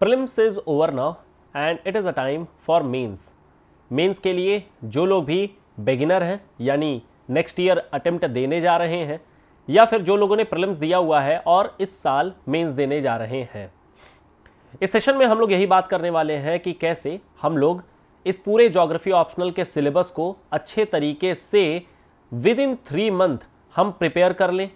prelims is over now and it is a time for mains mains के लिए जो लोग भी बिगिनर हैं यानी नेक्स्ट ईयर अटेम्प्ट देने जा रहे हैं या फिर जो लोगों ने प्रिलिम्स दिया हुआ है और इस साल मेंस देने जा रहे हैं इस सेशन में हम लोग यही बात करने वाले हैं कि कैसे हम लोग इस पूरे जोग्राफी ऑप्शनल के सिलेबस को अच्छे तरीके से विद इन थ्री मंथ हम प्रिपेयर कर लें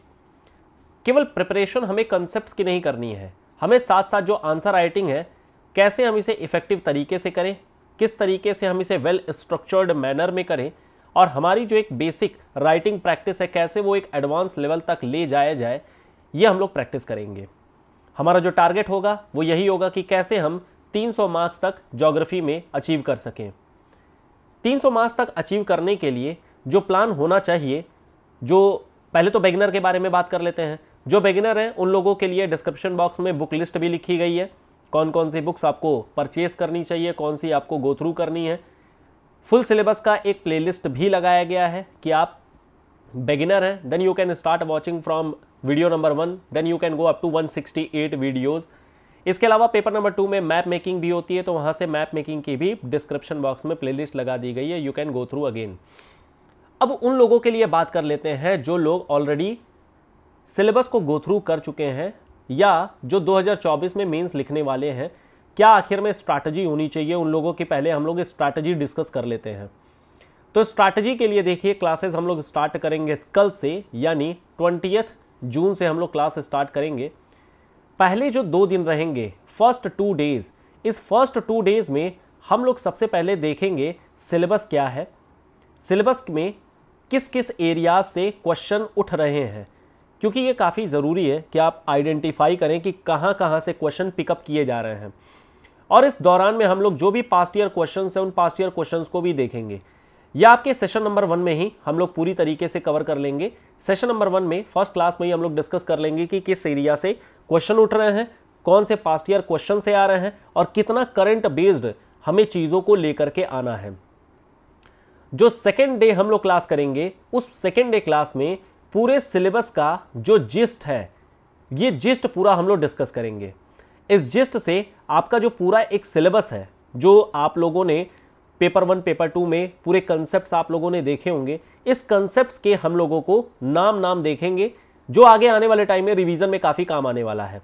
केवल प्रिपरेशन हमें कंसेप्ट की नहीं करनी है हमें साथ साथ जो आंसर राइटिंग है कैसे हम इसे इफ़ेक्टिव तरीके से करें किस तरीके से हम इसे वेल स्ट्रक्चर्ड मैनर में करें और हमारी जो एक बेसिक राइटिंग प्रैक्टिस है कैसे वो एक एडवांस लेवल तक ले जाया जाए ये हम लोग प्रैक्टिस करेंगे हमारा जो टारगेट होगा वो यही होगा कि कैसे हम 300 मार्क्स तक जोग्राफी में अचीव कर सकें 300 मार्क्स तक अचीव करने के लिए जो प्लान होना चाहिए जो पहले तो बेगनर के बारे में बात कर लेते हैं जो बेगिनर हैं उन लोगों के लिए डिस्क्रिप्शन बॉक्स में बुक लिस्ट भी लिखी गई है कौन कौन सी बुक्स आपको परचेज करनी चाहिए कौन सी आपको गो थ्रू करनी है फुल सिलेबस का एक प्लेलिस्ट भी लगाया गया है कि आप बेगिनर हैं then you can start watching from video number one then you can go up to 168 videos इसके अलावा पेपर नंबर टू में मैप मेकिंग भी होती है तो वहाँ से मैप मेकिंग की भी डिस्क्रिप्शन बॉक्स में प्लेलिस्ट लगा दी गई है you can go through again अब उन लोगों के लिए बात कर लेते हैं जो लोग ऑलरेडी सिलेबस को गो थ्रू कर चुके हैं या जो 2024 में मेंस लिखने वाले हैं क्या आखिर में स्ट्रैटेजी होनी चाहिए उन लोगों की पहले हम लोग स्ट्रैटेजी डिस्कस कर लेते हैं तो स्ट्रैटेजी के लिए देखिए क्लासेस हम लोग स्टार्ट करेंगे कल से यानी ट्वेंटी जून से हम लोग क्लास स्टार्ट करेंगे पहले जो दो दिन रहेंगे फर्स्ट टू डेज इस फर्स्ट टू डेज में हम लोग सबसे पहले देखेंगे सिलेबस क्या है सिलेबस में किस किस एरिया से क्वेश्चन उठ रहे हैं क्योंकि ये काफ़ी ज़रूरी है कि आप आइडेंटिफाई करें कि कहाँ कहाँ से क्वेश्चन पिकअप किए जा रहे हैं और इस दौरान में हम लोग जो भी पास्ट ईयर क्वेश्चन हैं उन पास्ट ईयर क्वेश्चन को भी देखेंगे या आपके सेशन नंबर वन में ही हम लोग पूरी तरीके से कवर कर लेंगे सेशन नंबर वन में फर्स्ट क्लास में ही हम लोग डिस्कस कर लेंगे कि किस एरिया से क्वेश्चन उठ रहे हैं कौन से पास्ट ईयर क्वेश्चन से आ रहे हैं और कितना करंट बेस्ड हमें चीज़ों को लेकर के आना है जो सेकेंड डे हम लोग क्लास करेंगे उस सेकेंड डे क्लास में पूरे सिलेबस का जो जिस्ट है ये जिस्ट पूरा हम लोग डिस्कस करेंगे इस जिस्ट से आपका जो पूरा एक सिलेबस है जो आप लोगों ने पेपर वन पेपर टू में पूरे कंसेप्ट आप लोगों ने देखे होंगे इस कंसेप्ट के हम लोगों को नाम नाम देखेंगे जो आगे आने वाले टाइम में रिवीजन में काफ़ी काम आने वाला है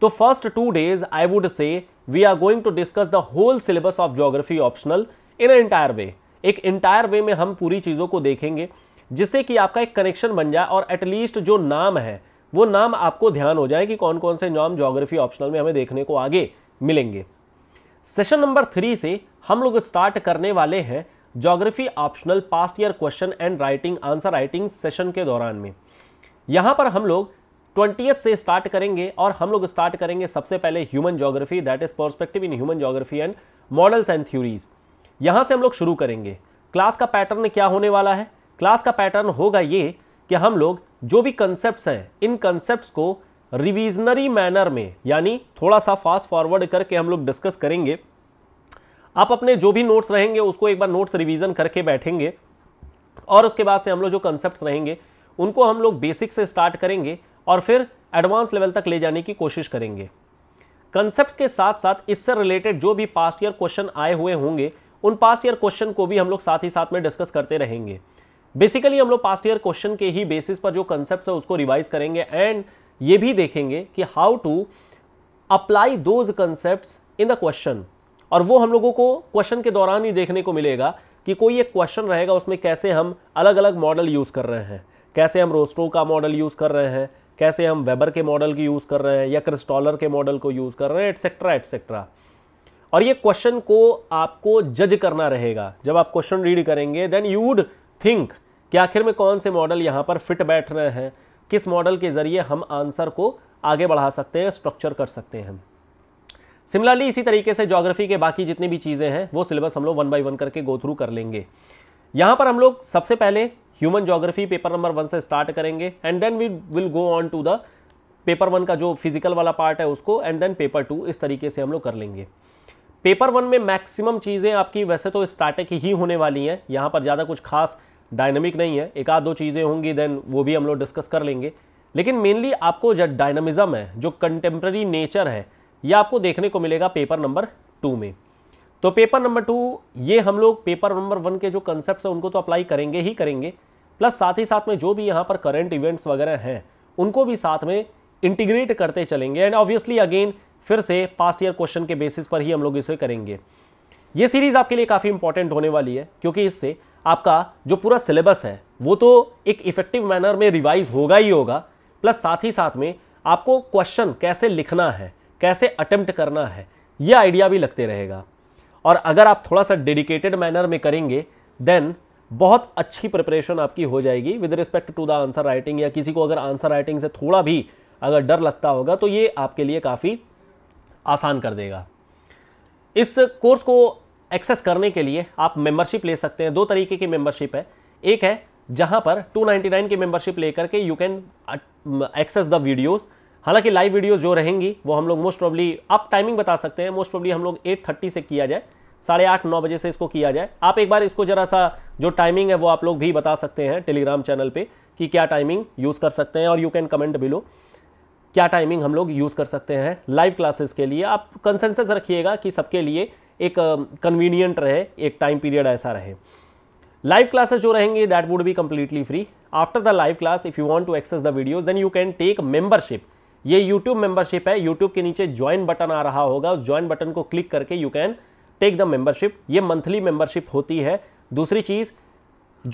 तो first two days I would say we are going to discuss the whole syllabus of geography optional in entire way एक इंटायर वे में हम पूरी चीज़ों को देखेंगे जिससे कि आपका एक कनेक्शन बन जाए और एटलीस्ट जो नाम है वो नाम आपको ध्यान हो जाए कि कौन कौन से नाम जोग्राफी ऑप्शनल में हमें देखने को आगे मिलेंगे सेशन नंबर थ्री से हम लोग स्टार्ट करने वाले हैं geography optional past year question and writing answer writing session के दौरान में यहाँ पर हम लोग ट्वेंटियथ से स्टार्ट करेंगे और हम लोग स्टार्ट करेंगे सबसे पहले human geography that is perspective in human geography and models and theories यहाँ से हम लोग शुरू करेंगे क्लास का पैटर्न क्या होने वाला है क्लास का पैटर्न होगा ये कि हम लोग जो भी कंसेप्ट हैं इन कंसेप्ट को रिविजनरी मैनर में यानी थोड़ा सा फास्ट फॉरवर्ड करके हम लोग डिस्कस करेंगे आप अपने जो भी नोट्स रहेंगे उसको एक बार नोट्स रिवीजन करके बैठेंगे और उसके बाद से हम लोग जो कंसेप्ट रहेंगे उनको हम लोग बेसिक से स्टार्ट करेंगे और फिर एडवांस लेवल तक ले जाने की कोशिश करेंगे कंसेप्ट के साथ साथ इससे रिलेटेड जो भी पास्ट ईयर क्वेश्चन आए हुए होंगे उन पास्ट ईयर क्वेश्चन को भी हम लोग साथ ही साथ में डिस्कस करते रहेंगे बेसिकली हम लोग पास्ट ईयर क्वेश्चन के ही बेसिस पर जो कंसेप्ट है उसको रिवाइज करेंगे एंड ये भी देखेंगे कि how to apply those concept in the question और वो हम लोगों को क्वेश्चन के दौरान ही देखने को मिलेगा कि कोई एक क्वेश्चन रहेगा उसमें कैसे हम अलग अलग मॉडल यूज़ कर रहे हैं कैसे हम रोस्टो का मॉडल यूज़ कर रहे हैं कैसे हम वेबर के मॉडल की यूज़ कर रहे हैं या क्रिस्टॉलर के मॉडल को यूज़ कर रहे हैं एटसेट्रा एटसेट्रा और ये क्वेश्चन को आपको जज करना रहेगा जब आप क्वेश्चन रीड करेंगे देन यू वुड थिंक कि आखिर में कौन से मॉडल यहाँ पर फिट बैठ रहे हैं किस मॉडल के ज़रिए हम आंसर को आगे बढ़ा सकते हैं स्ट्रक्चर कर सकते हैं सिमिलरली इसी तरीके से जोग्राफी के बाकी जितनी भी चीज़ें हैं वो सिलेबस हम लोग वन बाई वन करके गो थ्रू कर लेंगे यहाँ पर हम लोग सबसे पहले human geography paper number one से स्टार्ट करेंगे and then we will go on to the paper one का जो फिजिकल वाला पार्ट है उसको एंड देन पेपर टू इस तरीके से हम लोग कर लेंगे पेपर वन में मैक्सिमम चीज़ें आपकी वैसे तो स्टार्टिंग ही होने वाली हैं यहाँ पर ज़्यादा कुछ खास डायनमिक नहीं है एक आध दो चीज़ें होंगी देन वो भी हम लोग डिस्कस कर लेंगे लेकिन मेनली आपको जो डायनमिज़म है जो कंटेम्प्रेरी नेचर है ये आपको देखने को मिलेगा पेपर नंबर टू में तो पेपर नंबर टू ये हम लोग पेपर नंबर वन के जो कंसेप्ट हैं उनको तो अप्लाई करेंगे ही करेंगे प्लस साथ ही साथ में जो भी यहाँ पर करंट इवेंट्स वगैरह हैं उनको भी साथ में इंटीग्रेट करते चलेंगे एंड ऑब्वियसली अगेन फिर से पास्ट ईयर क्वेश्चन के बेसिस पर ही हम लोग इसे करेंगे ये सीरीज़ आपके लिए काफ़ी इंपॉर्टेंट होने वाली है क्योंकि इससे आपका जो पूरा सिलेबस है वो तो एक इफेक्टिव मैनर में रिवाइज होगा ही होगा प्लस साथ ही साथ में आपको क्वेश्चन कैसे लिखना है कैसे अटेम्प्ट करना है ये आइडिया भी लगते रहेगा और अगर आप थोड़ा सा डेडिकेटेड मैनर में करेंगे देन बहुत अच्छी प्रिपरेशन आपकी हो जाएगी with respect to the answer writing या किसी को अगर आंसर राइटिंग से थोड़ा भी अगर डर लगता होगा तो ये आपके लिए काफ़ी आसान कर देगा इस कोर्स को एक्सेस करने के लिए आप मेंबरशिप ले सकते हैं दो तरीके की मेंबरशिप है एक है जहां पर 299 की मेंबरशिप लेकर के you can access the videos हालांकि लाइव वीडियोस जो रहेंगी वो हम लोग मोस्ट प्रॉब्ली आप टाइमिंग बता सकते हैं मोस्ट प्रॉब्ली हम लोग 8:30 से किया जाए साढ़े आठ नौ बजे से इसको किया जाए आप एक बार इसको जरा सा जो टाइमिंग है वो आप लोग भी बता सकते हैं टेलीग्राम चैनल पर कि क्या टाइमिंग यूज़ कर सकते हैं और यू कैन कमेंट बिलो क्या टाइमिंग हम लोग यूज़ कर सकते हैं लाइव क्लासेस के लिए आप कंसेंसस रखिएगा कि सबके लिए एक कन्वीनियंट रहे एक टाइम पीरियड ऐसा रहे लाइव क्लासेस जो रहेंगे that would be completely free after the live class if you want to access the videos then you can take membership ये यूट्यूब मेंबरशिप है यूट्यूब के नीचे ज्वाइन बटन आ रहा होगा उस ज्वाइन बटन को क्लिक करके you can take the membership ये मंथली मेंबरशिप होती है दूसरी चीज़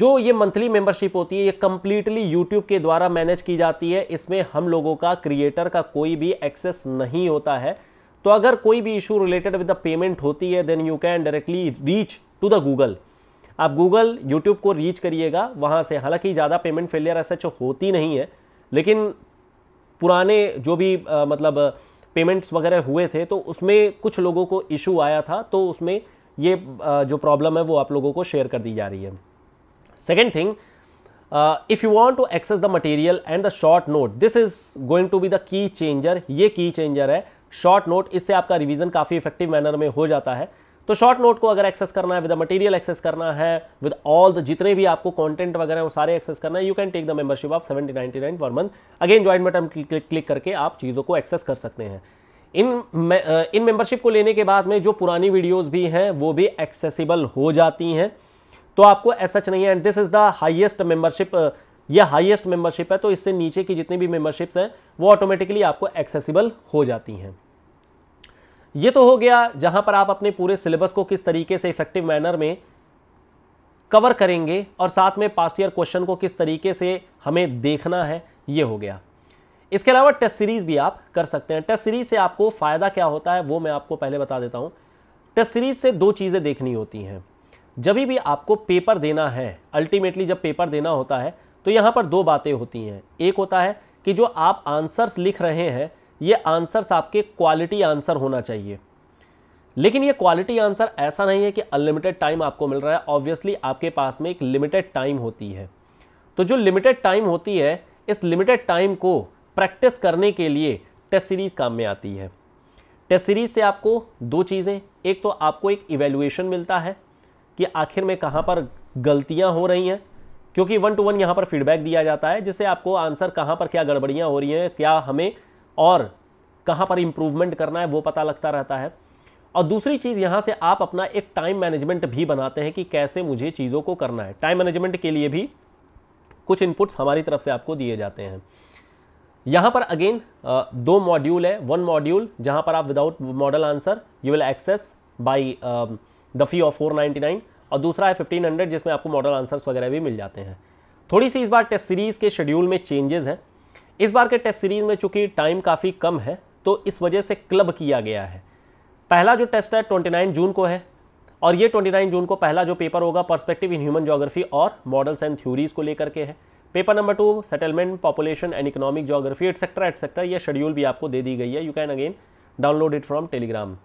जो ये मंथली मेंबरशिप होती है ये कंप्लीटली यूट्यूब के द्वारा मैनेज की जाती है इसमें हम लोगों का क्रिएटर का कोई भी एक्सेस नहीं होता है तो अगर कोई भी issue related with the payment होती है then you can directly reach to the Google आप गूगल यूट्यूब को रीच करिएगा वहाँ से हालांकि ज़्यादा पेमेंट फेलियर ऐसा होती नहीं है लेकिन पुराने जो भी आ, मतलब पेमेंट्स वगैरह हुए थे तो उसमें कुछ लोगों को इशू आया था तो उसमें ये आ, जो प्रॉब्लम है वो आप लोगों को शेयर कर दी जा रही है second thing if you want to access the material and the short note this is going to be the key changer ये की चेंजर है शॉर्ट नोट इससे आपका रिवीजन काफ़ी इफेक्टिव मैनर में हो जाता है तो शॉर्ट नोट को अगर एक्सेस करना है विद मटेरियल एक्सेस करना है विद ऑल द जितने भी आपको कंटेंट वगैरह वो सारे एक्सेस करना है you can take the membership of seventy ninety nine for month again join button click करके आप चीज़ों को एक्सेस कर सकते हैं इन इन मेंबरशिप को लेने के बाद में जो पुरानी वीडियोज भी हैं वो भी एक्सेसिबल हो जाती हैं तो आपको ऐसा नहीं है and this is the highest membership यह हाईएस्ट मेंबरशिप है तो इससे नीचे की जितनी भी मेंबरशिप्स हैं वो ऑटोमेटिकली आपको एक्सेसिबल हो जाती हैं ये तो हो गया जहां पर आप अपने पूरे सिलेबस को किस तरीके से इफेक्टिव मैनर में कवर करेंगे और साथ में पास्ट ईयर क्वेश्चन को किस तरीके से हमें देखना है ये हो गया इसके अलावा टेस्ट सीरीज़ भी आप कर सकते हैं टेस्ट सीरीज़ से आपको फ़ायदा क्या होता है वो मैं आपको पहले बता देता हूँ टेस्ट सीरीज़ से दो चीज़ें देखनी होती हैं जब भी आपको पेपर देना है अल्टीमेटली जब पेपर देना होता है तो यहाँ पर दो बातें होती हैं एक होता है कि जो आप आंसर्स लिख रहे हैं ये आंसर्स आपके क्वालिटी आंसर होना चाहिए लेकिन ये क्वालिटी आंसर ऐसा नहीं है कि अनलिमिटेड टाइम आपको मिल रहा है ऑब्वियसली आपके पास में एक लिमिटेड टाइम होती है तो जो लिमिटेड टाइम होती है इस लिमिटेड टाइम को प्रैक्टिस करने के लिए टेस्ट सीरीज़ काम में आती है टेस्ट सीरीज़ से आपको दो चीज़ें एक तो आपको एक इवेल्युएशन मिलता है कि आखिर में कहाँ पर गलतियाँ हो रही हैं क्योंकि वन टू वन यहाँ पर फीडबैक दिया जाता है जिससे आपको आंसर कहाँ पर क्या गड़बड़ियाँ हो रही हैं क्या हमें और कहाँ पर इम्प्रूवमेंट करना है वो पता लगता रहता है और दूसरी चीज़ यहाँ से आप अपना एक टाइम मैनेजमेंट भी बनाते हैं कि कैसे मुझे चीज़ों को करना है टाइम मैनेजमेंट के लिए भी कुछ इनपुट्स हमारी तरफ से आपको दिए जाते हैं यहाँ पर अगेन दो मॉड्यूल है वन मॉड्यूल जहाँ पर आप without model answer you will access by the fee of four ninety nine और दूसरा है फिफ्टीन हंड्रेड जिसमें आपको मॉडल आंसर्स वगैरह भी मिल जाते हैं थोड़ी सी इस बार टेस्ट सीरीज़ के शेड्यूल में चेंजेस हैं इस बार के टेस्ट सीरीज़ में चूंकि टाइम काफ़ी कम है तो इस वजह से क्लब किया गया है पहला जो टेस्ट है ट्वेंटी जून को है और ये ट्वेंटी जून को पहला जो पेपर होगा परस्पेक्टिव इन ह्यूमन जोग्राफी और मॉडल्स एंड थ्यूरीज को लेकर के है paper number two settlement population and economic geography etcetera etcetera ये शेड्यूल भी आपको दे दी गई है you can again download it from Telegram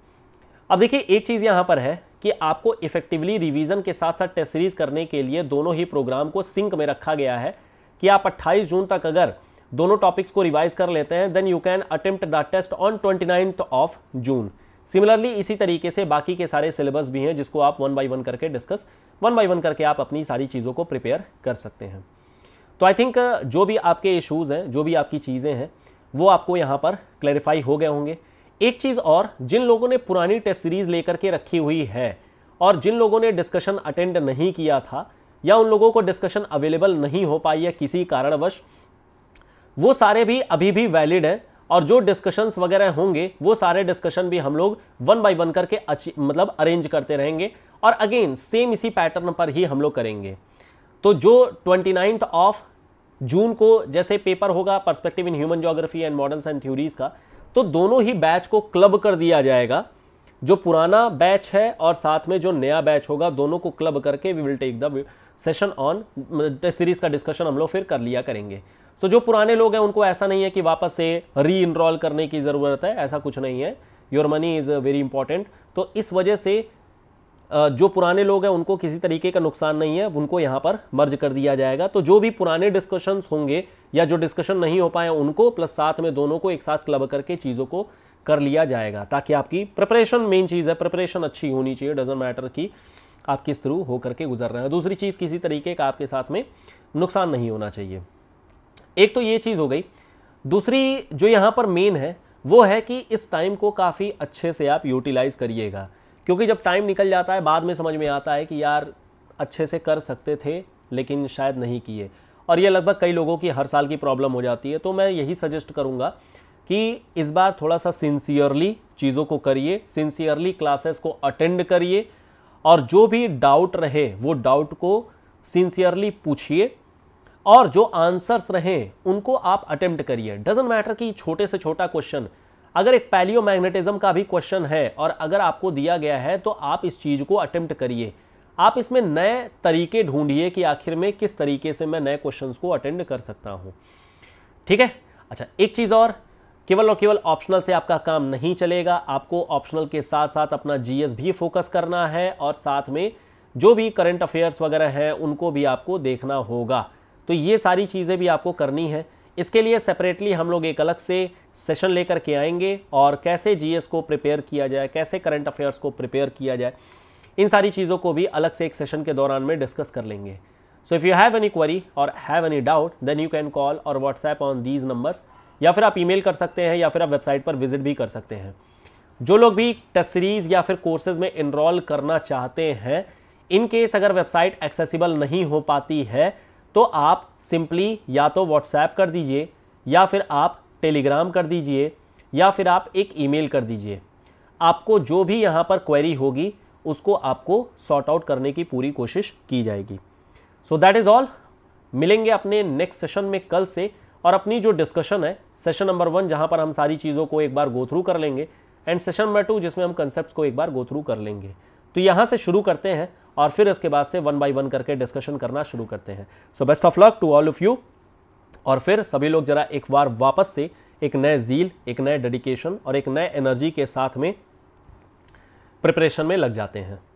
अब देखिए एक चीज़ यहाँ पर है कि आपको इफेक्टिवली रिवीजन के साथ साथ टेस्ट सीरीज करने के लिए दोनों ही प्रोग्राम को सिंक में रखा गया है कि आप 28 जून तक अगर दोनों टॉपिक्स को रिवाइज कर लेते हैं then you can attempt the test on twenty of June similarly इसी तरीके से बाकी के सारे सिलेबस भी हैं जिसको आप वन बाई वन करके डिस्कस वन बाई वन करके आप अपनी सारी चीज़ों को प्रिपेयर कर सकते हैं तो आई थिंक जो भी आपके इशूज़ हैं जो भी आपकी चीज़ें हैं वो आपको यहाँ पर क्लैरिफाई हो गए होंगे एक चीज़ और जिन लोगों ने पुरानी टेस्ट सीरीज़ लेकर के रखी हुई है और जिन लोगों ने डिस्कशन अटेंड नहीं किया था या उन लोगों को डिस्कशन अवेलेबल नहीं हो पाई है किसी कारणवश वो सारे भी अभी भी वैलिड है और जो डिस्कशंस वगैरह होंगे वो सारे डिस्कशन भी हम लोग वन बाय वन करके मतलब अरेंज करते रहेंगे और अगेन सेम इसी पैटर्न पर ही हम लोग करेंगे तो जो ट्वेंटी ऑफ जून को जैसे पेपर होगा perspective in human geography and models and theories का तो दोनों ही बैच को क्लब कर दिया जाएगा जो पुराना बैच है और साथ में जो नया बैच होगा दोनों को क्लब करके we will take the session on series का डिस्कशन हम लोग फिर कर लिया करेंगे सो तो so, जो पुराने लोग हैं उनको ऐसा नहीं है कि वापस से री इनरोल करने की ज़रूरत है ऐसा कुछ नहीं है your money is very important तो इस वजह से जो पुराने लोग हैं उनको किसी तरीके का नुकसान नहीं है उनको यहाँ पर मर्ज कर दिया जाएगा तो जो भी पुराने डिस्कशन होंगे या जो डिस्कशन नहीं हो पाए उनको प्लस साथ में दोनों को एक साथ क्लब करके चीज़ों को कर लिया जाएगा ताकि आपकी प्रिपरेशन मेन चीज़ है प्रिपरेशन अच्छी होनी चाहिए डजेंट मैटर कि आप किस थ्रू हो करके गुजर रहे हैं दूसरी चीज़ किसी तरीके का आपके साथ में नुकसान नहीं होना चाहिए एक तो ये चीज़ हो गई दूसरी जो यहाँ पर मेन है वो है कि इस टाइम को काफ़ी अच्छे से आप यूटिलाइज़ करिएगा क्योंकि जब टाइम निकल जाता है बाद में समझ में आता है कि यार अच्छे से कर सकते थे लेकिन शायद नहीं किए और ये लगभग कई लोगों की हर साल की प्रॉब्लम हो जाती है तो मैं यही सजेस्ट करूँगा कि इस बार थोड़ा सा सिंसियरली चीज़ों को करिए सिंसियरली क्लासेस को अटेंड करिए और जो भी डाउट रहे वो डाउट को सिंसियरली पूछिए और जो आंसर्स रहें उनको आप अटेम्प्ट करिए डजेंट मैटर कि छोटे से छोटा क्वेश्चन अगर एक पैलियो मैग्नेटिज्म का भी क्वेश्चन है और अगर आपको दिया गया है तो आप इस चीज़ को अटेम्प्ट करिए आप इसमें नए तरीके ढूंढिए कि आखिर में किस तरीके से मैं नए क्वेश्चन को अटेंड कर सकता हूँ ठीक है अच्छा एक चीज़ और केवल और केवल ऑप्शनल से आपका काम नहीं चलेगा आपको ऑप्शनल के साथ साथ अपना जीएस भी फोकस करना है और साथ में जो भी करंट अफेयर्स वगैरह हैं उनको भी आपको देखना होगा तो ये सारी चीज़ें भी आपको करनी है इसके लिए सेपरेटली हम लोग एक अलग से सेशन लेकर के आएंगे और कैसे जीएस को प्रिपेयर किया जाए कैसे करंट अफेयर्स को प्रिपेयर किया जाए इन सारी चीज़ों को भी अलग से एक सेशन के दौरान में डिस्कस कर लेंगे so if you have any query or have any doubt then you can call or WhatsApp on these numbers या फिर आप ईमेल कर सकते हैं या फिर आप वेबसाइट पर विजिट भी कर सकते हैं जो लोग भी टेस्ट सीरीज़ या फिर कोर्सेज में इनरोल करना चाहते हैं इन केस अगर वेबसाइट एक्सेसिबल नहीं हो पाती है तो आप सिंपली या तो व्हाट्सएप कर दीजिए या फिर आप टेलीग्राम कर दीजिए या फिर आप एक ईमेल कर दीजिए आपको जो भी यहाँ पर क्वेरी होगी उसको आपको सॉर्ट आउट करने की पूरी कोशिश की जाएगी सो दैट इज़ ऑल मिलेंगे अपने नेक्स्ट सेशन में कल से और अपनी जो डिस्कशन है सेशन नंबर वन जहाँ पर हम सारी चीज़ों को एक बार गो थ्रू कर लेंगे एंड सेशन नंबर टू जिसमें हम कंसेप्ट को एक बार गो थ्रू कर लेंगे तो यहाँ से शुरू करते हैं और फिर इसके बाद से वन बाई वन करके डिस्कशन करना शुरू करते हैं so best of luck to all of you और फिर सभी लोग जरा एक बार वापस से एक नए जील एक नए डेडिकेशन और एक नए एनर्जी के साथ में प्रिपरेशन में लग जाते हैं